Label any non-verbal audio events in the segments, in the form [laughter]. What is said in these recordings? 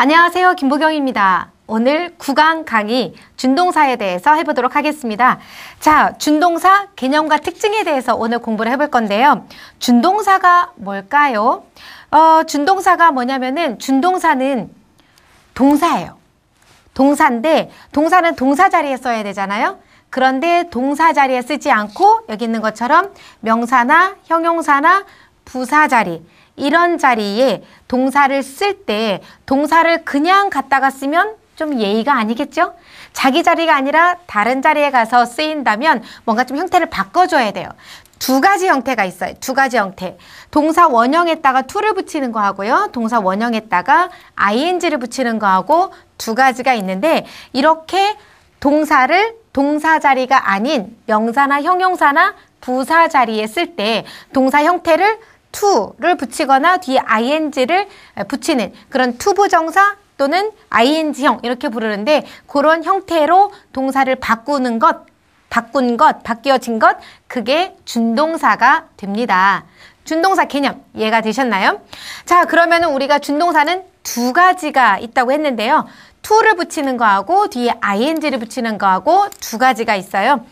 안녕하세요. 김보경입니다. 오늘 구강 강의 준동사에 대해서 해보도록 하겠습니다. 자, 준동사 개념과 특징에 대해서 오늘 공부를 해볼 건데요. 준동사가 뭘까요? 어, 준동사가 뭐냐면은 준동사는 동사예요. 동사인데 동사는 동사 자리에 써야 되잖아요. 그런데 동사 자리에 쓰지 않고 여기 있는 것처럼 명사나 형용사나 부사 자리 이런 자리에 동사를 쓸 때 동사를 그냥 갖다가 쓰면 좀 예의가 아니겠죠? 자기 자리가 아니라 다른 자리에 가서 쓰인다면 뭔가 좀 형태를 바꿔줘야 돼요. 두 가지 형태가 있어요. 두 가지 형태. 동사 원형에다가 to를 붙이는 거 하고요. 동사 원형에다가 ing를 붙이는 거 하고 두 가지가 있는데 이렇게 동사를 동사 자리가 아닌 명사나 형용사나 부사 자리에 쓸 때 동사 형태를 to를 붙이거나 뒤에 ing를 붙이는 그런 투부정사 또는 ing형 이렇게 부르는데 그런 형태로 동사를 바꾸는 것, 바꾼 것, 바뀌어진 것 그게 준동사가 됩니다. 준동사 개념 이해가 되셨나요? 자 그러면 우리가 준동사는 두 가지가 있다고 했는데요. to를 붙이는 거하고 뒤에 ing를 붙이는 거하고 두 가지가 있어요.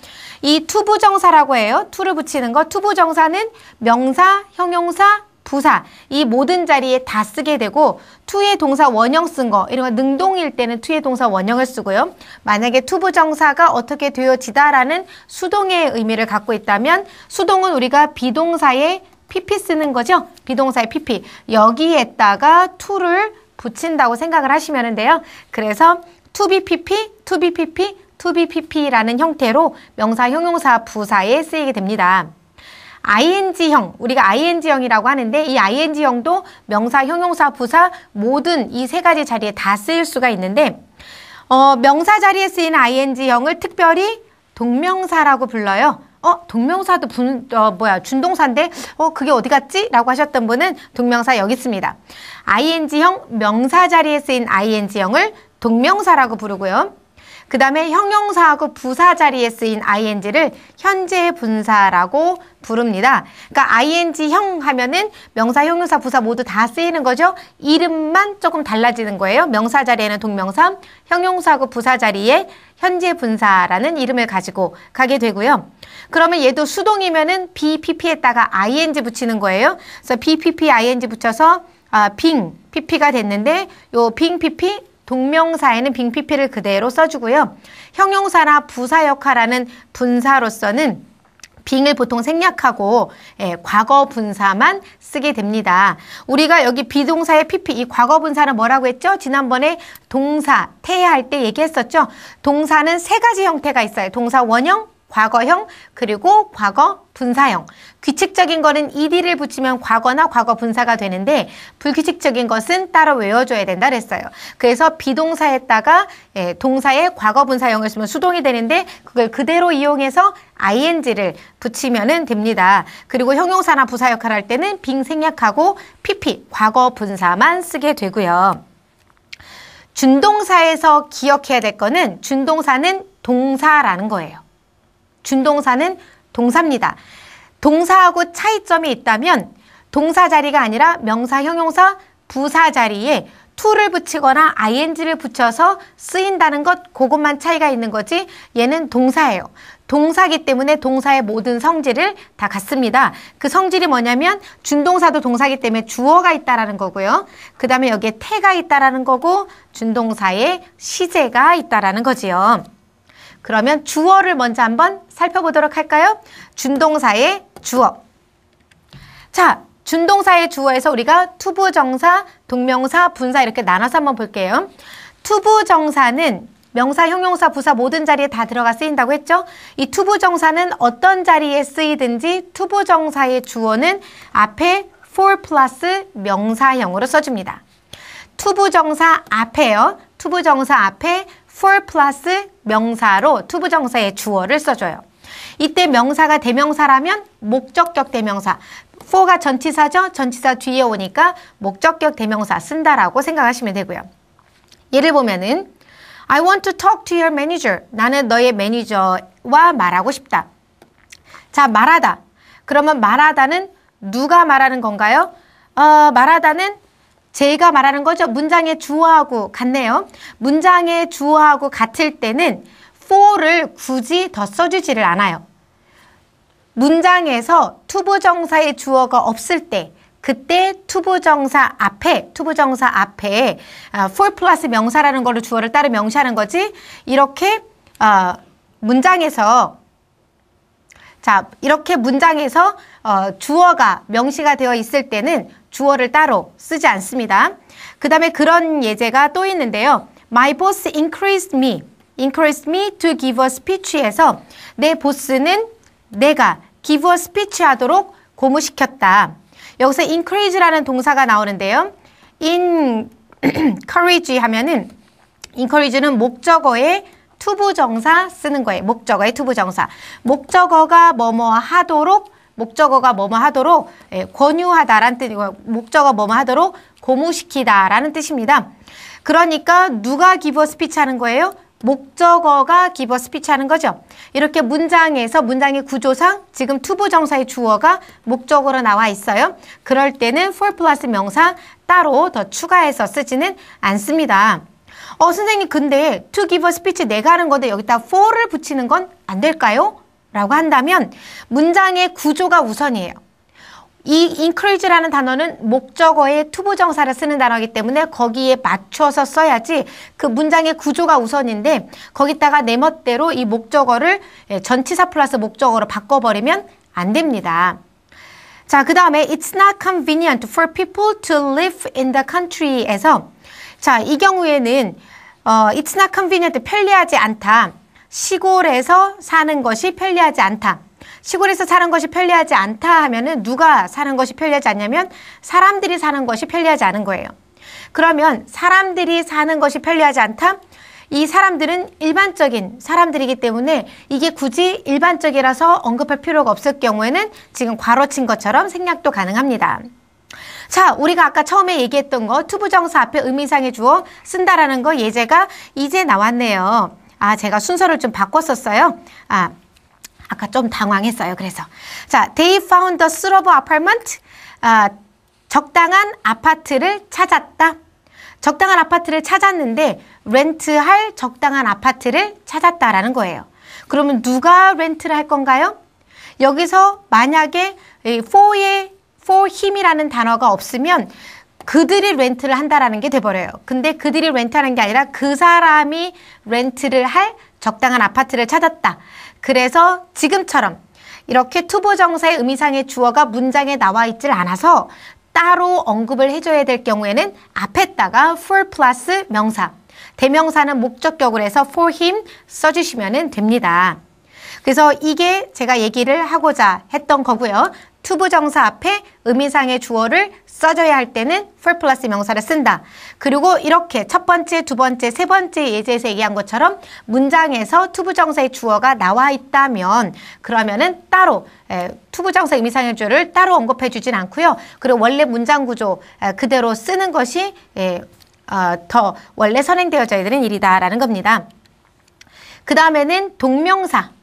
이 투부정사라고 해요. 투를 붙이는 거. 투부정사는 명사, 형용사, 부사 이 모든 자리에 다 쓰게 되고 투의 동사 원형 쓴거 이런 거 능동일 때는 투의 동사 원형을 쓰고요. 만약에 투부정사가 어떻게 되어지다라는 수동의 의미를 갖고 있다면 수동은 우리가 비동사에 PP 쓰는 거죠. 비동사에 PP 여기에다가 투를 붙인다고 생각을 하시면 돼요. 그래서 투비 be PP, to PP, to be pp라는 형태로 명사, 형용사, 부사에 쓰이게 됩니다. ing형, 우리가 ing형이라고 하는데 이 ing형도 명사, 형용사, 부사 모든 이 세 가지 자리에 다 쓰일 수가 있는데 어, 명사 자리에 쓰인는 ing형을 특별히 동명사라고 불러요. 어, 동명사도 분, 어, 뭐야, 준동사인데, 어, 그게 어디 갔지? 라고 하셨던 분은 동명사 여기 있습니다. ing형, 명사 자리에 쓰인 ing형을 동명사라고 부르고요. 그 다음에 형용사하고 부사 자리에 쓰인 ing를 현재 분사라고 부릅니다. 그러니까 ing형 하면은 명사, 형용사, 부사 모두 다 쓰이는 거죠. 이름만 조금 달라지는 거예요. 명사 자리에는 동명사, 형용사하고 부사 자리에 현재 분사라는 이름을 가지고 가게 되고요. 그러면 얘도 수동이면은 BPP에다가 ing 붙이는 거예요. 그래서 BPP, ing 붙여서 아, 빙 PP가 됐는데 요빙 PP 동명사에는 빙피피를 그대로 써주고요. 형용사나 부사 역할하는 분사로서는 빙을 보통 생략하고 예, 과거 분사만 쓰게 됩니다. 우리가 여기 비동사의 PP, 이 과거 분사는 뭐라고 했죠? 지난번에 동사, 태할 때 얘기했었죠? 동사는 세 가지 형태가 있어요. 동사 원형, 과거형 그리고 과거 분사형 규칙적인 거는 ed를 붙이면 과거나 과거 분사가 되는데 불규칙적인 것은 따로 외워줘야 된다 그랬어요 그래서 비동사에다가 예, 동사의 과거 분사형을 쓰면 수동이 되는데 그걸 그대로 이용해서 ing를 붙이면 됩니다 그리고 형용사나 부사 역할 할 때는 빙 생략하고 pp 과거 분사만 쓰게 되고요 준동사에서 기억해야 될 거는 준동사는 동사라는 거예요 준동사는 동사입니다. 동사하고 차이점이 있다면 동사 자리가 아니라 명사, 형용사, 부사 자리에 to를 붙이거나 ing를 붙여서 쓰인다는 것 그것만 차이가 있는 거지 얘는 동사예요. 동사기 때문에 동사의 모든 성질을 다 갖습니다. 그 성질이 뭐냐면 준동사도 동사기 때문에 주어가 있다라는 거고요. 그 다음에 여기에 태가 있다라는 거고 준동사에 시제가 있다라는 거지요. 그러면 주어를 먼저 한번 살펴보도록 할까요? 준동사의 주어. 자, 준동사의 주어에서 우리가 투부정사, 동명사, 분사 이렇게 나눠서 한번 볼게요. 투부정사는 명사, 형용사, 부사 모든 자리에 다 들어가 쓰인다고 했죠? 이 투부정사는 어떤 자리에 쓰이든지 투부정사의 주어는 앞에 for 플러스 명사형으로 써줍니다. 투부정사 앞에요. 투부정사 앞에 for 플러스 명사로 투부정사의 주어를 써줘요. 이때 명사가 대명사라면 목적격 대명사 for가 전치사죠. 전치사 뒤에 오니까 목적격 대명사 쓴다라고 생각하시면 되고요. 예를 보면은 I want to talk to your manager. 나는 너의 매니저와 말하고 싶다. 자, 말하다. 그러면 말하다는 누가 말하는 건가요? 어, 말하다는 제가 말하는 거죠. 문장의 주어하고 같네요. 문장의 주어하고 같을 때는 for를 굳이 더 써주지를 않아요. 문장에서 투부정사의 주어가 없을 때 그때 투부정사 앞에 투부정사 앞에 아, for 플러스 명사라는 걸로 주어를 따로 명시하는 거지 이렇게 어, 문장에서 자, 이렇게 문장에서 어, 주어가 명시가 되어 있을 때는 주어를 따로 쓰지 않습니다. 그 다음에 그런 예제가 또 있는데요. My boss increased me, increased me to give a speech에서 내 보스는 내가 give a speech 하도록 고무시켰다. 여기서 e n c o u a g e 라는 동사가 나오는데요. [clears throat] encourage 하면은 encourage는 목적어의 투부정사 쓰는 거예요. 목적어의 투부정사. 목적어가 뭐뭐 하도록 목적어가 뭐뭐 하도록 예, 권유하다라는 뜻이고 목적어 뭐뭐 하도록 고무시키다라는 뜻입니다. 그러니까 누가 기버 스피치 하는 거예요? 목적어가 기버 스피치 하는 거죠. 이렇게 문장에서 문장의 구조상 지금 투부 정사의 주어가 목적으로 나와 있어요. 그럴 때는 for 플러스 명사 따로 더 추가해서 쓰지는 않습니다. 어, 선생님, 근데 to give a speech 내가 하는 건데 여기다 for를 붙이는 건 안 될까요? 라고 한다면 문장의 구조가 우선이에요. 이 e n c o u a g e 라는 단어는 목적어에 투부정사를 쓰는 단어이기 때문에 거기에 맞춰서 써야지 그 문장의 구조가 우선인데 거기다가 내 멋대로 이 목적어를 예, 전치사 플러스 목적어로 바꿔버리면 안 됩니다. 자, 그 다음에 it's not convenient for people to live in the country에서 자, 이 경우에는 어, it's not convenient, 편리하지 않다. 시골에서 사는 것이 편리하지 않다. 시골에서 사는 것이 편리하지 않다 하면은 누가 사는 것이 편리하지 않냐면 사람들이 사는 것이 편리하지 않은 거예요. 그러면 사람들이 사는 것이 편리하지 않다? 이 사람들은 일반적인 사람들이기 때문에 이게 굳이 일반적이라서 언급할 필요가 없을 경우에는 지금 괄호친 것처럼 생략도 가능합니다. 자, 우리가 아까 처음에 얘기했던 거 투부정사 앞에 의미상의 주어 쓴다라는 거 예제가 이제 나왔네요. 아, 제가 순서를 좀 바꿨었어요. 아, 아까 좀 당황했어요. 그래서 자, they found the suitable apartment. 아, 적당한 아파트를 찾았다. 적당한 아파트를 찾았는데 렌트할 적당한 아파트를 찾았다라는 거예요. 그러면 누가 렌트를 할 건가요? 여기서 만약에 f o 의 for him이라는 단어가 없으면 그들이 렌트를 한다라는 게 돼버려요. 근데 그들이 렌트하는 게 아니라 그 사람이 렌트를 할 적당한 아파트를 찾았다. 그래서 지금처럼 이렇게 투보 정사의 의미상의 주어가 문장에 나와 있질 않아서 따로 언급을 해줘야 될 경우에는 앞에다가 for 플러스 명사, 대명사는 목적격으로 해서 for him 써주시면 됩니다. 그래서 이게 제가 얘기를 하고자 했던 거고요. 투부정사 앞에 의미상의 주어를 써줘야 할 때는 for 플러스 명사를 쓴다. 그리고 이렇게 첫 번째, 두 번째, 세 번째 예제에서 얘기한 것처럼 문장에서 투부정사의 주어가 나와 있다면 그러면은 따로 투부정사 의미상의 주어를 따로 언급해 주진 않고요. 그리고 원래 문장 구조 그대로 쓰는 것이 어, 더 원래 선행되어져야 되는 일이다라는 겁니다. 그 다음에는 동명사.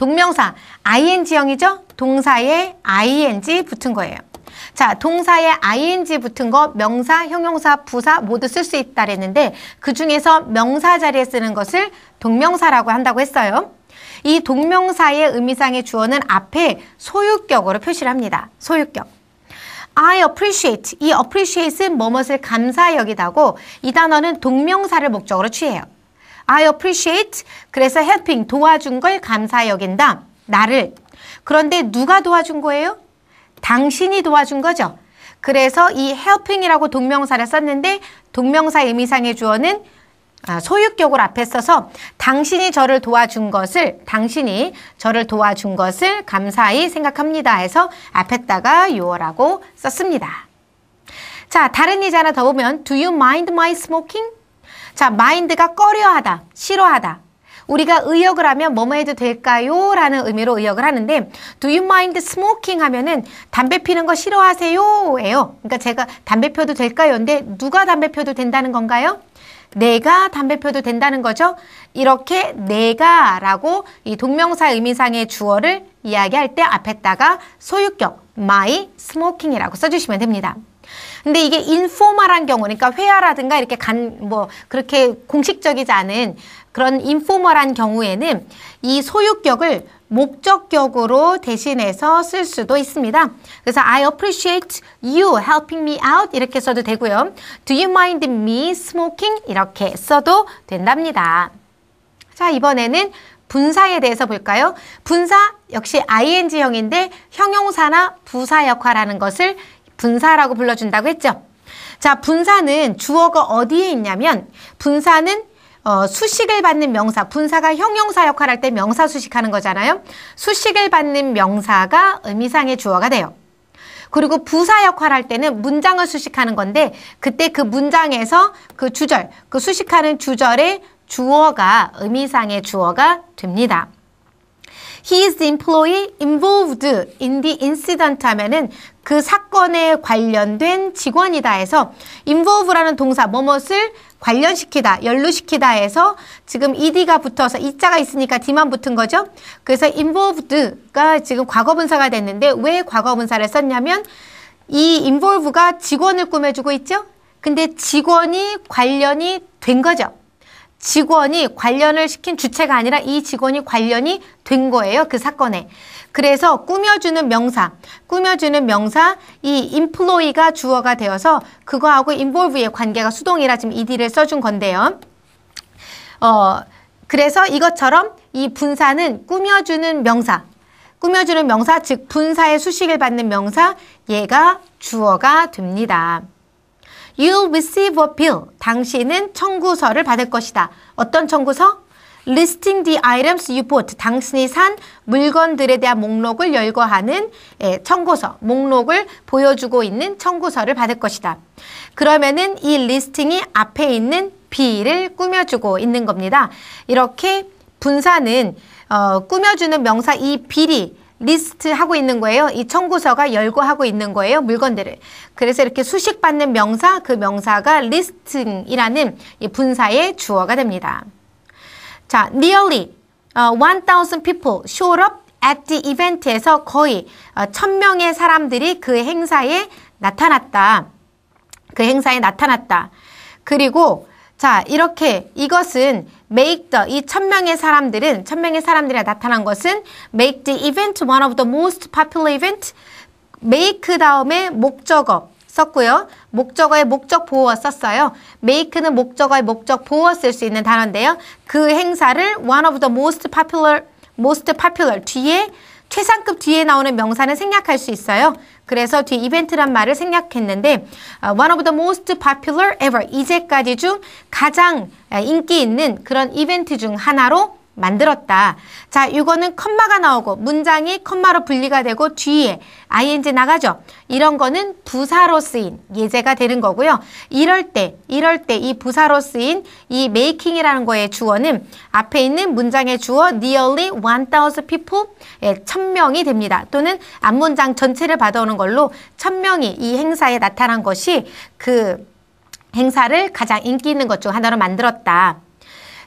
동명사 ing형이죠? 동사에 ing 붙은 거예요. 자, 동사에 ing 붙은 거 명사, 형용사, 부사 모두 쓸 수 있다 그랬는데 그 중에서 명사 자리에 쓰는 것을 동명사라고 한다고 했어요. 이 동명사의 의미상의 주어는 앞에 소유격으로 표시를 합니다. 소유격. I appreciate. 이 appreciate은 뭐뭇을 감사여기다고 이 단어는 동명사를 목적으로 취해요. I appreciate. 그래서 helping, 도와준 걸 감사 여긴다. 나를. 그런데 누가 도와준 거예요? 당신이 도와준 거죠. 그래서 이 helping이라고 동명사를 썼는데 동명사 의미상의 주어는 아, 소유격을 앞에 써서 당신이 저를 도와준 것을 당신이 저를 도와준 것을 감사히 생각합니다 해서 앞에다가 y o u r 라고 썼습니다. 자, 다른 예제 하나 더 보면 Do you mind my smoking? 자, 마인드가 꺼려하다, 싫어하다. 우리가 의역을 하면 뭐뭐 해도 될까요? 라는 의미로 의역을 하는데 Do you mind smoking? 하면은 담배 피는 거 싫어하세요? 예요. 그러니까 제가 담배 펴도 될까요? 근데 누가 담배 펴도 된다는 건가요? 내가 담배 펴도 된다는 거죠. 이렇게 내가 라고 이 동명사 의미상의 주어를 이야기할 때 앞에다가 소유격 my smoking이라고 써주시면 됩니다. 근데 이게 인포멀한 경우, 그러니까 회화라든가 이렇게 간, 뭐, 그렇게 공식적이지 않은 그런 인포멀한 경우에는 이 소유격을 목적격으로 대신해서 쓸 수도 있습니다. 그래서 I appreciate you helping me out 이렇게 써도 되고요. Do you mind me smoking 이렇게 써도 된답니다. 자, 이번에는 분사에 대해서 볼까요? 분사 역시 ing형인데 형용사나 부사 역할하는 것을 분사라고 불러준다고 했죠. 자, 분사는 주어가 어디에 있냐면 분사는 어, 수식을 받는 명사, 분사가 형용사 역할할때 명사 수식하는 거잖아요. 수식을 받는 명사가 의미상의 주어가 돼요. 그리고 부사 역할할 때는 문장을 수식하는 건데 그때 그 문장에서 그 주절, 그 수식하는 주절의 주어가 의미상의 주어가 됩니다. He is the employee involved in the incident 하면은 그 사건에 관련된 직원이다 해서 involve라는 동사 뭐뭇을 관련시키다, 연루시키다 해서 지금 ed가 붙어서 이자가 있으니까 d만 붙은 거죠. 그래서 involved가 지금 과거분사가 됐는데 왜 과거분사를 썼냐면 이 involve가 직원을 꾸며주고 있죠. 근데 직원이 관련이 된 거죠. 직원이 관련을 시킨 주체가 아니라 이 직원이 관련이 된 거예요. 그 사건에. 그래서 꾸며주는 명사, 꾸며주는 명사, 이 employee가 주어가 되어서 그거하고 involve의 관계가 수동이라 지금 ed를 써준 건데요. 어, 그래서 이것처럼 이 분사는 꾸며주는 명사, 꾸며주는 명사, 즉 분사의 수식을 받는 명사, 얘가 주어가 됩니다. You'll receive a bill. 당신은 청구서를 받을 것이다. 어떤 청구서? listing the items you bought. 당신이 산 물건들에 대한 목록을 열거하는 예, 청구서, 목록을 보여주고 있는 청구서를 받을 것이다. 그러면은 이 리스팅이 앞에 있는 B를 꾸며주고 있는 겁니다. 이렇게 분사는 어, 꾸며주는 명사 이 빌이 리스트 하고 있는 거예요. 이 청구서가 열고하고 있는 거예요. 물건들을. 그래서 이렇게 수식받는 명사, 그 명사가 listing이라는 분사의 주어가 됩니다. 자, nearly 어, uh, 1,000 people showed up at the event에서 거의 uh, 어, 1,000명의 사람들이 그 행사에 나타났다. 그 행사에 나타났다. 그리고 자, 이렇게 이것은 make the 이 천명의 사람들은 천명의 사람들이 나타난 것은 make the event one of the most popular event make 다음에 목적어 썼고요. 목적어의 목적 보어 썼어요. make는 목적어의 목적 보어 쓸 수 있는 단어인데요. 그 행사를 one of the most popular most popular 뒤에 최상급 뒤에 나오는 명사는 생략할 수 있어요. 그래서 뒤 이벤트란 말을 생략했는데 어, one of the most popular ever 이제까지 중 가장 인기 있는 그런 이벤트 중 하나로 만들었다. 자, 이거는 컴마가 나오고 문장이 컴마로 분리가 되고 뒤에 ing 나가죠. 이런 거는 부사로 쓰인 예제가 되는 거고요. 이럴 때, 이럴 때 이 부사로 쓰인 이 making이라는 거의 주어는 앞에 있는 문장의 주어 nearly 1000 people, 1000명이 예, 됩니다. 또는 앞문장 전체를 받아오는 걸로 1000명이 이 행사에 나타난 것이 그 행사를 가장 인기 있는 것 중 하나로 만들었다.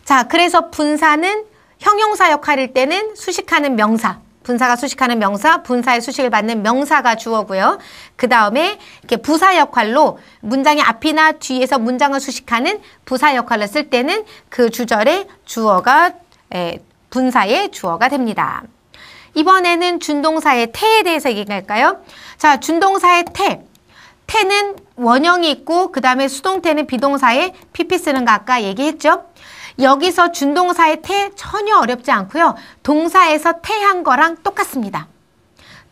자, 그래서 분사는 형용사 역할일 때는 수식하는 명사, 분사가 수식하는 명사, 분사의 수식을 받는 명사가 주어고요. 그 다음에 이렇게 부사 역할로 문장의 앞이나 뒤에서 문장을 수식하는 부사 역할을 쓸 때는 그 주절의 주어가 에, 예, 분사의 주어가 됩니다. 이번에는 준동사의 태에 대해서 얘기할까요? 자, 준동사의 태. 태는 원형이 있고 그 다음에 수동태는 비동사의 PP 쓰는 거 아까 얘기했죠? 여기서 준동사의 태 전혀 어렵지 않고요. 동사에서 태한 거랑 똑같습니다.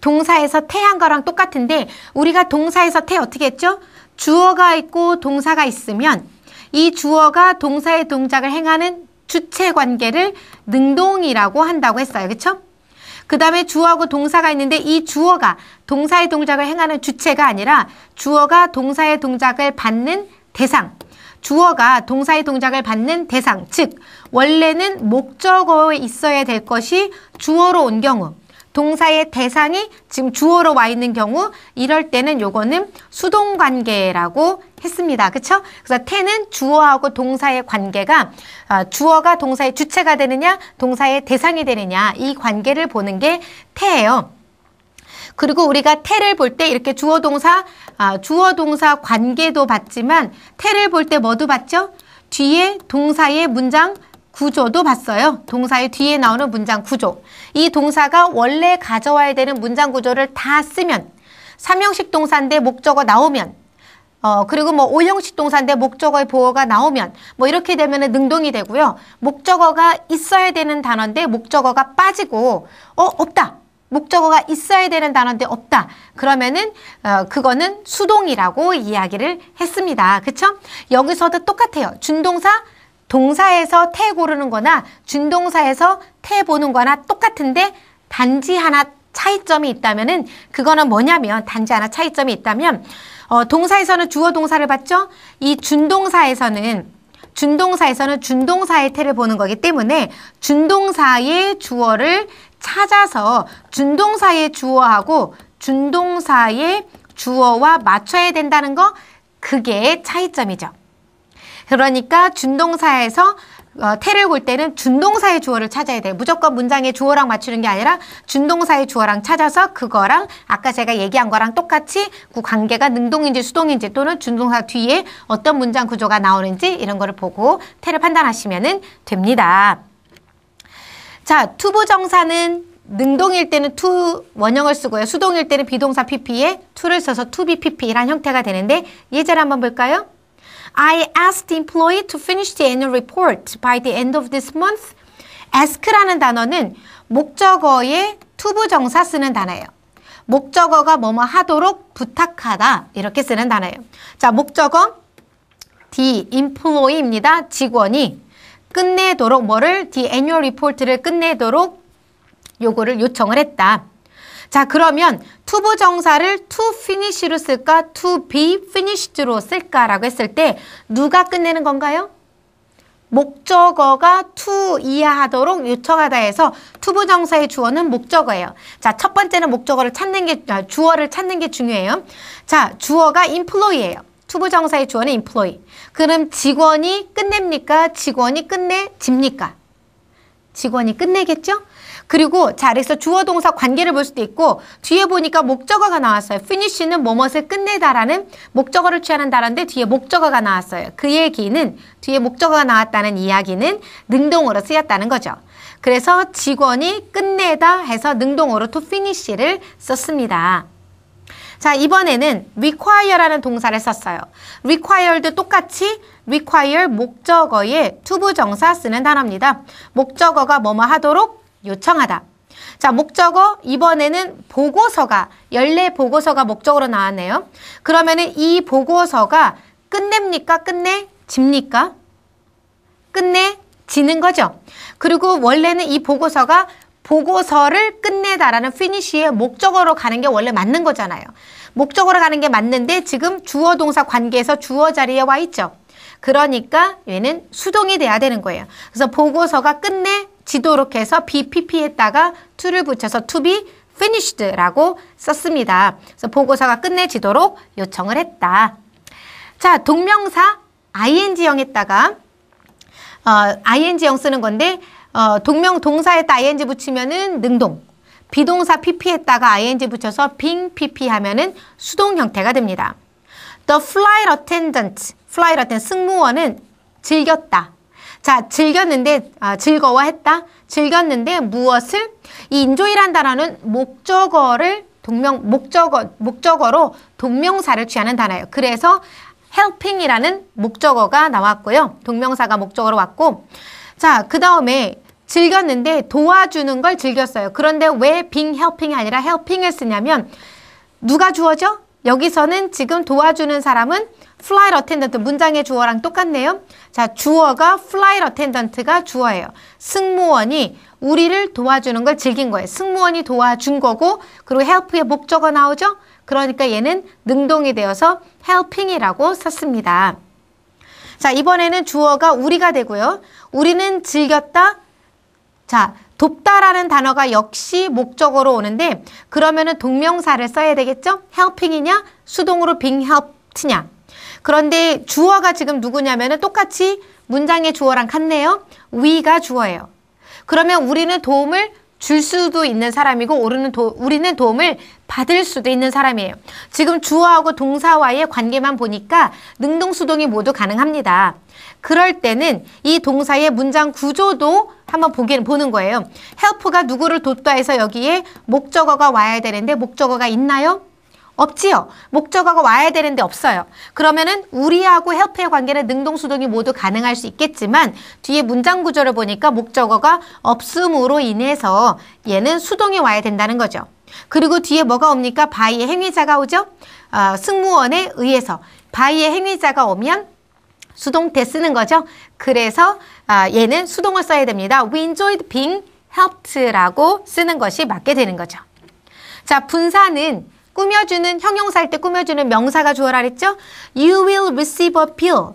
동사에서 태한 거랑 똑같은데 우리가 동사에서 태 어떻게 했죠? 주어가 있고 동사가 있으면 이 주어가 동사의 동작을 행하는 주체 관계를 능동이라고 한다고 했어요. 그렇죠? 그 다음에 주어하고 동사가 있는데 이 주어가 동사의 동작을 행하는 주체가 아니라 주어가 동사의 동작을 받는 대상 주어가 동사의 동작을 받는 대상 즉 원래는 목적어에 있어야 될 것이 주어로 온 경우 동사의 대상이 지금 주어로 와 있는 경우 이럴 때는 요거는 수동 관계라고 했습니다. 그렇죠? 그래서 태는 주어하고 동사의 관계가 어, 주어가 동사의 주체가 되느냐 동사의 대상이 되느냐 이 관계를 보는 게 태예요. 그리고 우리가 태를 볼 때 이렇게 주어 동사, 아, 주어 동사 관계도 봤지만 태를 볼 때 뭐도 봤죠? 뒤에 동사의 문장 구조도 봤어요. 동사의 뒤에 나오는 문장 구조. 이 동사가 원래 가져와야 되는 문장 구조를 다 쓰면 삼형식 동사인데 목적어 나오면 어 그리고 뭐 오형식 동사인데 목적어의 보어가 나오면 뭐 이렇게 되면 능동이 되고요. 목적어가 있어야 되는 단어인데 목적어가 빠지고 어 없다. 목적어가 있어야 되는 단어인데 없다. 그러면은 어, 그거는 수동이라고 이야기를 했습니다. 그쵸? 여기서도 똑같아요. 준동사 동사에서 태 고르는 거나 준동사에서 태 보는 거나 똑같은데 단지 하나 차이점이 있다면은 그거는 뭐냐면 단지 하나 차이점이 있다면 어, 동사에서는 주어 동사를 봤죠? 이 준동사에서는 준동사에서는 준동사의 태를 보는 거기 때문에 준동사의 주어를 찾아서 준동사의 주어하고 준동사의 주어와 맞춰야 된다는 거 그게 차이점이죠. 그러니까 준동사에서 어, 태를 볼 때는 준동사의 주어를 찾아야 돼요. 무조건 문장의 주어랑 맞추는 게 아니라 준동사의 주어랑 찾아서 그거랑 아까 제가 얘기한 거랑 똑같이 그 관계가 능동인지 수동인지 또는 준동사 뒤에 어떤 문장 구조가 나오는지 이런 거를 보고 태를 판단하시면 됩니다. 자, 투부정사는 능동일 때는 투 원형을 쓰고요. 수동일 때는 비동사 pp에 투를 써서 투비 be pp란 형태가 되는데 예제를 한번 볼까요? I asked the employee to finish the annual report by the end of this month. ask라는 단어는 목적어에 투부정사 쓰는 단어예요. 목적어가 뭐뭐 하도록 부탁하다 이렇게 쓰는 단어예요. 자, 목적어 the employee입니다. 직원이 끝내도록 뭐를 the annual report를 끝내도록 요거를 요청을 했다. 자 그러면 투부 정사를 to finish로 쓸까 to be finished로 쓸까라고 했을 때 누가 끝내는 건가요? 목적어가 to 이하하도록 요청하다 해서 투부 정사의 주어는 목적어예요. 자, 첫 번째는 목적어를 찾는 게 아, 주어를 찾는 게 중요해요. 자, 주어가 employee예요. 투부정사의 주어는 employee. 그럼 직원이 끝냅니까? 직원이 끝내집니까? 직원이 끝내겠죠? 그리고 자그래서 주어 동사 관계를 볼 수도 있고 뒤에 보니까 목적어가 나왔어요. finish는 뭐뭇을 끝내다라는 목적어를 취하는단어인데 뒤에 목적어가 나왔어요. 그 얘기는 뒤에 목적어가 나왔다는 이야기는 능동으로 쓰였다는 거죠. 그래서 직원이 끝내다 해서 능동으로 to finish를 썼습니다. 자, 이번에는 require라는 동사를 썼어요. require도 똑같이 require 목적어의 투부정사 쓰는 단어입니다. 목적어가 뭐뭐 하도록 요청하다. 자, 목적어 이번에는 보고서가 연례 보고서가 목적으로 나왔네요. 그러면은 이 보고서가 끝냅니까? 끝내 집니까? 끝내 지는 거죠. 그리고 원래는 이 보고서가 보고서를 끝내다라는 피니시의 목적어로 가는 게 원래 맞는 거잖아요. 목적어로 가는 게 맞는데 지금 주어 동사 관계에서 주어 자리에 와 있죠. 그러니까 얘는 수동이 돼야 되는 거예요. 그래서 보고서가 끝내 지도록 해서 BPP에다가 to를 붙여서 to be finished라고 썼습니다. 그래서 보고서가 끝내지도록 요청을 했다. 자, 동명사 ing형에다가 어, ing형 쓰는 건데 어, 동명 동사에다 ing 붙이면은 능동, 비동사 pp에다가 ing 붙여서 빙 pp 하면은 수동 형태가 됩니다. The flight attendant, flight attendant 승무원은 즐겼다. 자, 즐겼는데 아, 즐거워했다. 즐겼는데 무엇을? 이 인조이란 단어는 목적어를 동명 목적어 목적어로 동명사를 취하는 단어예요. 그래서 helping이라는 목적어가 나왔고요. 동명사가 목적어로 왔고 자, 그 다음에 즐겼는데 도와주는 걸 즐겼어요. 그런데 왜 being helping이 아니라 helping을 쓰냐면 누가 주어죠? 여기서는 지금 도와주는 사람은 flight attendant 문장의 주어랑 똑같네요. 자, 주어가 flight attendant가 주어예요. 승무원이 우리를 도와주는 걸 즐긴 거예요. 승무원이 도와준 거고 그리고 help의 목적어 나오죠? 그러니까 얘는 능동이 되어서 helping이라고 썼습니다. 자, 이번에는 주어가 우리가 되고요. 우리는 즐겼다. 자, 돕다라는 단어가 역시 목적으로 오는데 그러면은 동명사를 써야 되겠죠? helping이냐? 수동으로 being helped냐? 그런데 주어가 지금 누구냐면은 똑같이 문장의 주어랑 같네요. we가 주어예요. 그러면 우리는 도움을 줄 수도 있는 사람이고 우리는, 도, 우리는 도움을 받을 수도 있는 사람이에요. 지금 주어하고 동사와의 관계만 보니까 능동 수동이 모두 가능합니다. 그럴 때는 이 동사의 문장 구조도 한번 보기 보는 거예요. h e l 가 누구를 돕다 해서 여기에 목적어가 와야 되는데 목적어가 있나요? 없지요. 목적어가 와야 되는데 없어요. 그러면은 우리하고 헬프의 관계는 능동 수동이 모두 가능할 수 있겠지만 뒤에 문장 구조를 보니까 목적어가 없음으로 인해서 얘는 수동이 와야 된다는 거죠. 그리고 뒤에 뭐가 옵니까? 바이의 행위자가 오죠. 어, 승무원에 의해서 바이의 행위자가 오면 수동대 쓰는 거죠. 그래서 아, 얘는 수동을 써야 됩니다. We enjoyed being helped라고 쓰는 것이 맞게 되는 거죠. 자, 분사는 꾸며주는 형용사 할 때 꾸며주는 명사가 주어라 그랬죠? You will receive a bill.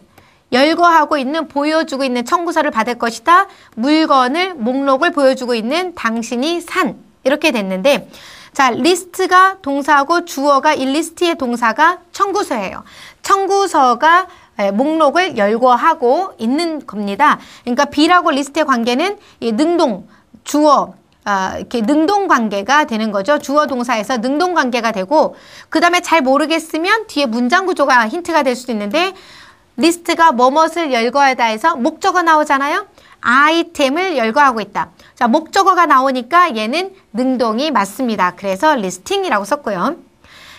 열거하고 있는 보여주고 있는 청구서를 받을 것이다. 물건을 목록을 보여주고 있는 당신이 산 이렇게 됐는데 자 리스트가 동사하고 주어가 이 리스트의 동사가 청구서예요. 청구서가 예, 목록을 열거하고 있는 겁니다. 그러니까 비라고 리스트의 관계는 능동 주어 아, 이렇게 능동 관계가 되는 거죠. 주어 동사에서 능동 관계가 되고 그 다음에 잘 모르겠으면 뒤에 문장 구조가 힌트가 될 수도 있는데 리스트가 뭐뭐을 열거하다 해서 목적어 나오잖아요. 아이템을 열거하고 있다. 자, 목적어가 나오니까 얘는 능동이 맞습니다. 그래서 리스팅이라고 썼고요.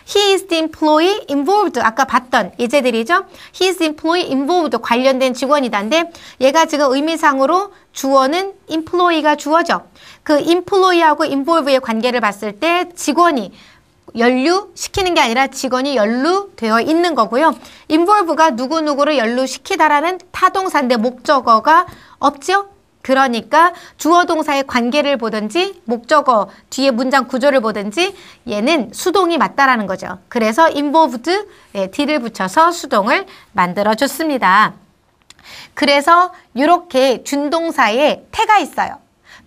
He is the employee involved. 아까 봤던 예제들이죠. He is the employee involved. 관련된 직원이다인데 얘가 지금 의미상으로 주어는 employee가 주어죠. 그 employee하고 involve의 관계를 봤을 때 직원이 연루시키는 게 아니라 직원이 연루되어 있는 거고요. involve가 누구누구를 연루시키다라는 타동사인데 목적어가 없죠. 그러니까 주어 동사의 관계를 보든지 목적어 뒤에 문장 구조를 보든지 얘는 수동이 맞다라는 거죠. 그래서 involved 예, d를 붙여서 수동을 만들어 줬습니다. 그래서 이렇게 준동사에 태가 있어요.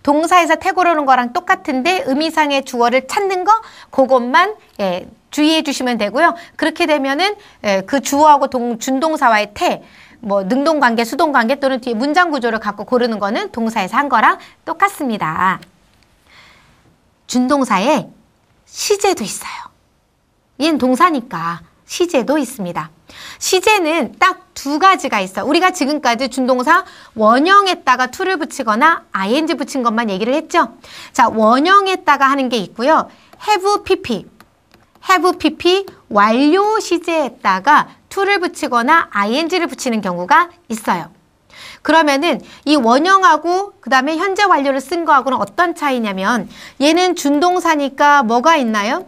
동사에서 태고르는 거랑 똑같은데 의미상의 주어를 찾는 거 그것만 예, 주의해 주시면 되고요. 그렇게 되면은 예, 그 주어하고 동, 준동사와의 태뭐 능동 관계, 수동 관계 또는 뒤에 문장 구조를 갖고 고르는 거는 동사에서 한 거랑 똑같습니다. 준동사에 시제도 있어요. 얘는 동사니까 시제도 있습니다. 시제는 딱 두 가지가 있어. 우리가 지금까지 준동사 원형에다가 to를 붙이거나 ing 붙인 것만 얘기를 했죠. 자, 원형에다가 하는 게 있고요. have pp, have pp 완료 시제에다가 to를 붙이거나 ing를 붙이는 경우가 있어요. 그러면은 이 원형하고 그 다음에 현재 완료를 쓴 거하고는 어떤 차이냐면 얘는 준동사니까 뭐가 있나요?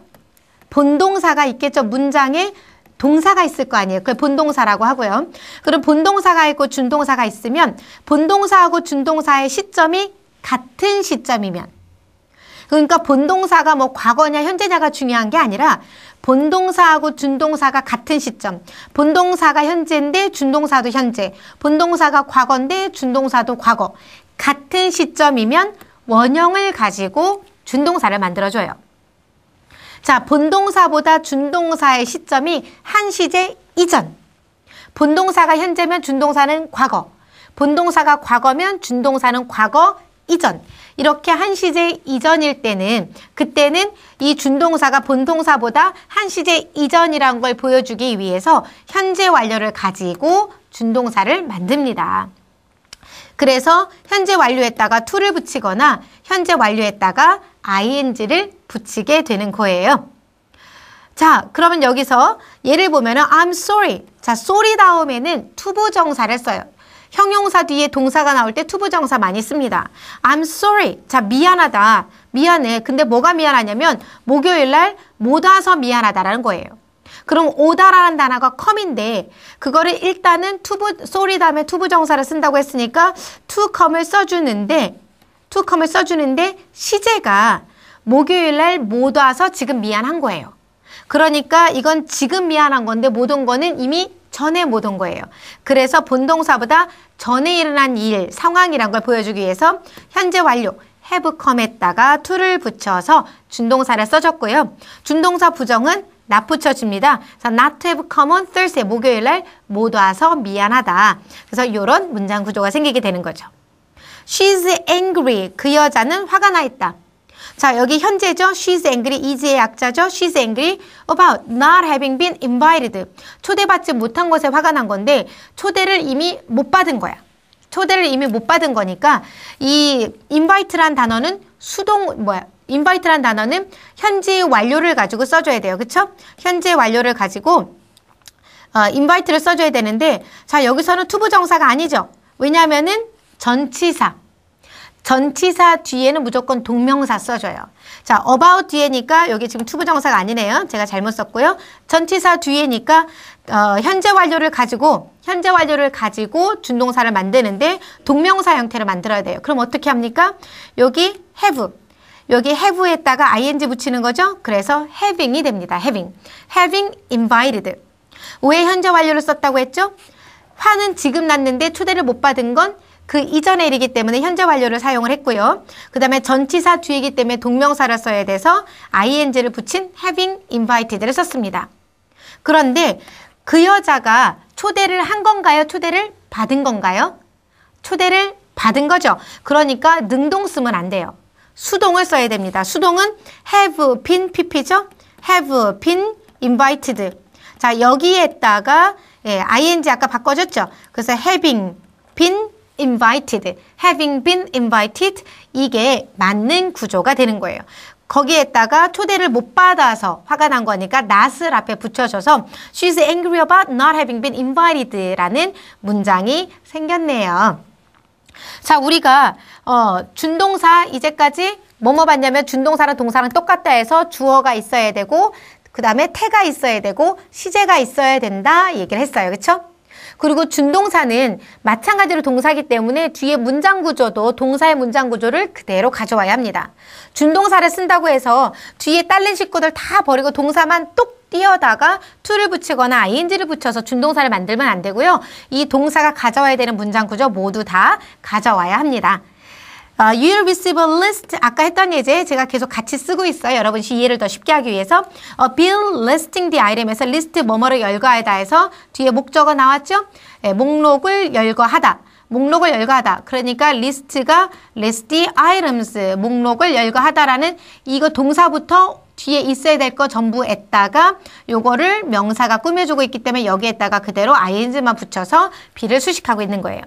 본동사가 있겠죠. 문장에 동사가 있을 거 아니에요. 그걸 본동사라고 하고요. 그럼 본동사가 있고 준동사가 있으면 본동사하고 준동사의 시점이 같은 시점이면 그러니까 본동사가 뭐 과거냐 현재냐가 중요한 게 아니라 본동사하고 준동사가 같은 시점. 본동사가 현재인데 준동사도 현재. 본동사가 과거인데 준동사도 과거. 같은 시점이면 원형을 가지고 준동사를 만들어줘요. 자, 본동사보다 준동사의 시점이 한 시제 이전. 본동사가 현재면 준동사는 과거. 본동사가 과거면 준동사는 과거 이전 이렇게 한시제 이전일 때는 그때는 이 준동사가 본동사보다 한시제 이전이란 걸 보여주기 위해서 현재 완료를 가지고 준동사를 만듭니다. 그래서 현재 완료했다가 to를 붙이거나 현재 완료했다가 ing를 붙이게 되는 거예요. 자, 그러면 여기서 예를 보면은 I'm sorry. 자, sorry 다음에는 투부정사를 써요. 형용사 뒤에 동사가 나올 때 투부정사 많이 씁니다. I'm sorry. 자, 미안하다. 미안해. 근데 뭐가 미안하냐면 목요일 날 못 와서 미안하다라는 거예요. 그럼 오다라는 단어가 come인데 그거를 일단은 투부 sorry 다음에 투부정사를 쓴다고 했으니까 to come을 써주는데 to come을 써주는데 시제가 목요일 날 못 와서 지금 미안한 거예요. 그러니까 이건 지금 미안한 건데 모든 거는 이미 전에 못 온 거예요. 그래서 본동사보다 전에 일어난 일, 상황이란 걸 보여주기 위해서 현재 완료, have come에다가 to를 붙여서 준동사를 써줬고요. 준동사 부정은 not 붙여줍니다. 그래서 not have come on Thursday, 목요일 날 못 와서 미안하다. 그래서 이런 문장 구조가 생기게 되는 거죠. She's angry. 그 여자는 화가 나 있다. 자, 여기 현재죠. She's angry, is의 약자죠. She's angry about not having been invited. 초대받지 못한 것에 화가 난 건데 초대를 이미 못 받은 거야. 초대를 이미 못 받은 거니까 이 invite란 단어는 수동 뭐야? invite란 단어는 현재 완료를 가지고 써줘야 돼요. 그렇죠 현재 완료를 가지고 어, invite를 써줘야 되는데 자 여기서는 투부정사가 아니죠. 왜냐하면은 전치사 전치사 뒤에는 무조건 동명사 써줘요. 자, about 뒤에니까 여기 지금 투부정사가 아니네요. 제가 잘못 썼고요. 전치사 뒤에니까 어, 현재 완료를 가지고 현재 완료를 가지고 준동사를 만드는데 동명사 형태를 만들어야 돼요. 그럼 어떻게 합니까? 여기 have 여기 have에다가 ing 붙이는 거죠. 그래서 having이 됩니다. having. having invited. 왜 현재 완료를 썼다고 했죠? 화는 지금 났는데 초대를 못 받은 건그 이전의 일이기 때문에 현재 완료를 사용을 했고요. 그 다음에 전치사 뒤이기 때문에 동명사를 써야 돼서 ing를 붙인 having invited를 썼습니다. 그런데 그 여자가 초대를 한 건가요? 초대를 받은 건가요? 초대를 받은 거죠. 그러니까 능동 쓰면 안 돼요. 수동을 써야 됩니다. 수동은 have been pp죠. have been invited. 자, 여기에다가 예, ing 아까 바꿔줬죠. 그래서 having been invited, having been invited 이게 맞는 구조가 되는 거예요. 거기에다가 초대를 못 받아서 화가 난 거니까 not을 앞에 붙여줘서 she's angry about not having been invited라는 문장이 생겼네요. 자, 우리가 어, 준동사 이제까지 뭐뭐 뭐 봤냐면 준동사랑 동사랑 똑같다 해서 주어가 있어야 되고 그 다음에 태가 있어야 되고 시제가 있어야 된다 얘기를 했어요. 그렇죠? 그리고 준동사는 마찬가지로 동사이기 때문에 뒤에 문장 구조도 동사의 문장 구조를 그대로 가져와야 합니다. 준동사를 쓴다고 해서 뒤에 딸린 식구들 다 버리고 동사만 똑 띄어다가 to를 붙이거나 ing를 붙여서 준동사를 만들면 안 되고요. 이 동사가 가져와야 되는 문장 구조 모두 다 가져와야 합니다. 어, you will receive a list. 아까 했던 예제 제가 계속 같이 쓰고 있어요. 여러분이 이해를 더 쉽게 하기 위해서. 어, bill listing the item에서 리스트 뭐뭐를 열거하다 해서 뒤에 목적어 나왔죠? 예, 목록을 열거하다. 목록을 열거하다. 그러니까 리스트가 list the items. 목록을 열거하다라는 이거 동사부터 뒤에 있어야 될 거 전부 에다가 요거를 명사가 꾸며주고 있기 때문에 여기에다가 그대로 ing만 붙여서 비를 수식하고 있는 거예요.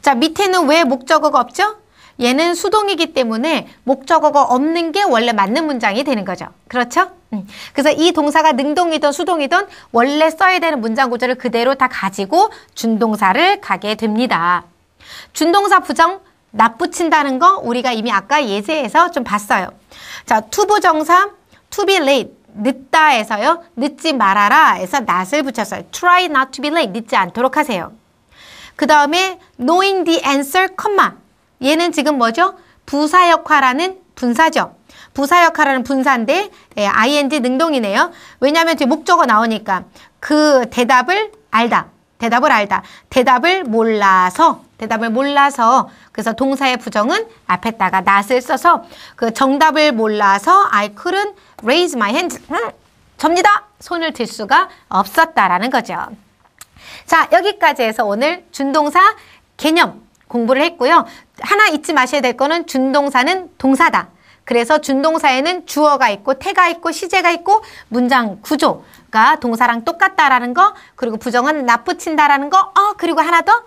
자, 밑에는 왜 목적어가 없죠? 얘는 수동이기 때문에 목적어가 없는 게 원래 맞는 문장이 되는 거죠. 그렇죠? 음. 그래서 이 동사가 능동이든 수동이든 원래 써야 되는 문장 구조를 그대로 다 가지고 준동사를 가게 됩니다. 준동사 부정 납붙인다는 거 우리가 이미 아까 예제에서 좀 봤어요. 자, 투부정사 to be late 늦다에서요. 늦지 말아라 에서 not을 붙였어요. try not to be late 늦지 않도록 하세요. 그 다음에 knowing the answer, 컴마 얘는 지금 뭐죠? 부사역할하는 분사죠. 부사역할하는 분사인데 네, ing 능동이네요. 왜냐하면 뒤에 목적어 나오니까 그 대답을 알다. 대답을 알다. 대답을 몰라서 대답을 몰라서 그래서 동사의 부정은 앞에다가 not을 써서 그 정답을 몰라서 I couldn't raise my hand. 음, 접니다. 손을 들 수가 없었다라는 거죠. 자, 여기까지 해서 오늘 준동사 개념 공부를 했고요. 하나 잊지 마셔야 될 거는 준동사는 동사다. 그래서 준동사에는 주어가 있고 태가 있고 시제가 있고 문장 구조가 동사랑 똑같다라는 거 그리고 부정은 납붙인다라는 거어 그리고 하나 더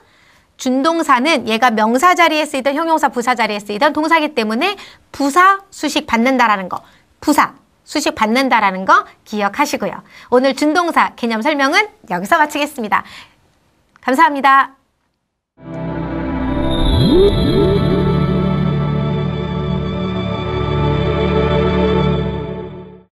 준동사는 얘가 명사 자리에 쓰이던 형용사 부사 자리에 쓰이던 동사기 때문에 부사 수식 받는다라는 거 부사 수식 받는다라는 거 기억하시고요. 오늘 준동사 개념 설명은 여기서 마치겠습니다. 감사합니다. Woo!